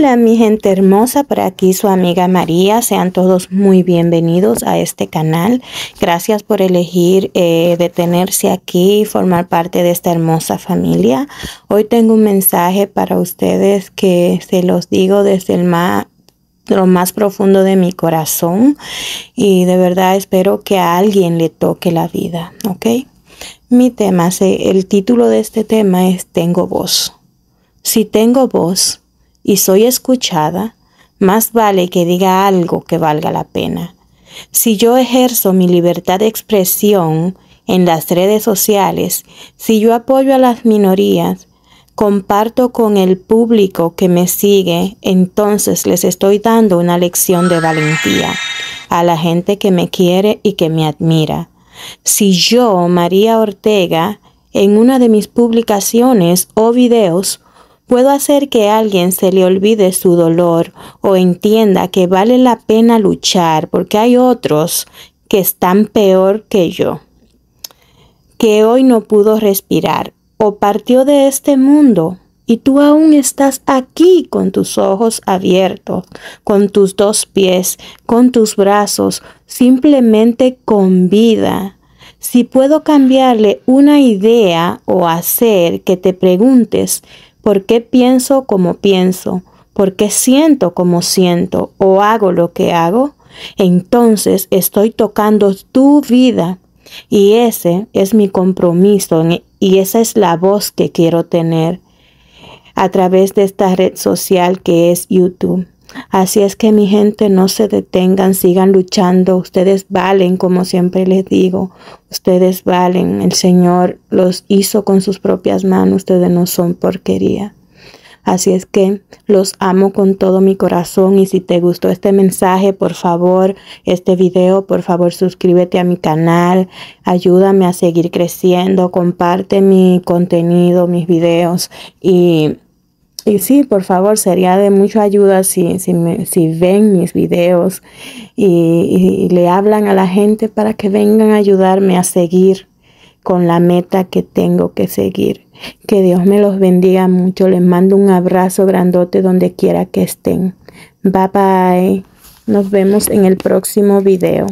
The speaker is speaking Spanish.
Hola mi gente hermosa, por aquí su amiga María, sean todos muy bienvenidos a este canal. Gracias por elegir eh, detenerse aquí y formar parte de esta hermosa familia. Hoy tengo un mensaje para ustedes que se los digo desde el más lo más profundo de mi corazón y de verdad espero que a alguien le toque la vida, ¿ok? Mi tema, el título de este tema es Tengo voz. Si tengo voz, y soy escuchada, más vale que diga algo que valga la pena. Si yo ejerzo mi libertad de expresión en las redes sociales, si yo apoyo a las minorías, comparto con el público que me sigue, entonces les estoy dando una lección de valentía a la gente que me quiere y que me admira. Si yo, María Ortega, en una de mis publicaciones o videos, Puedo hacer que alguien se le olvide su dolor o entienda que vale la pena luchar porque hay otros que están peor que yo, que hoy no pudo respirar o partió de este mundo y tú aún estás aquí con tus ojos abiertos, con tus dos pies, con tus brazos, simplemente con vida. Si puedo cambiarle una idea o hacer que te preguntes por qué pienso como pienso, por qué siento como siento o hago lo que hago, entonces estoy tocando tu vida. Y ese es mi compromiso e, y esa es la voz que quiero tener a través de esta red social que es YouTube. Así es que mi gente, no se detengan, sigan luchando. Ustedes valen, como siempre les digo. Ustedes valen. El Señor los hizo con sus propias manos. Ustedes no son porquería. Así es que los amo con todo mi corazón y si te gustó este mensaje, por favor, este video, por favor suscríbete a mi canal, ayúdame a seguir creciendo, comparte mi contenido, mis videos y y sí, por favor, sería de mucha ayuda si, si, ven mis videos y, le hablan a la gente para que vengan a ayudarme a seguir con la meta que tengo que seguir. Que Dios me los bendiga mucho. Les mando un abrazo grandote donde quiera que estén. Bye bye. Nos vemos en el próximo video.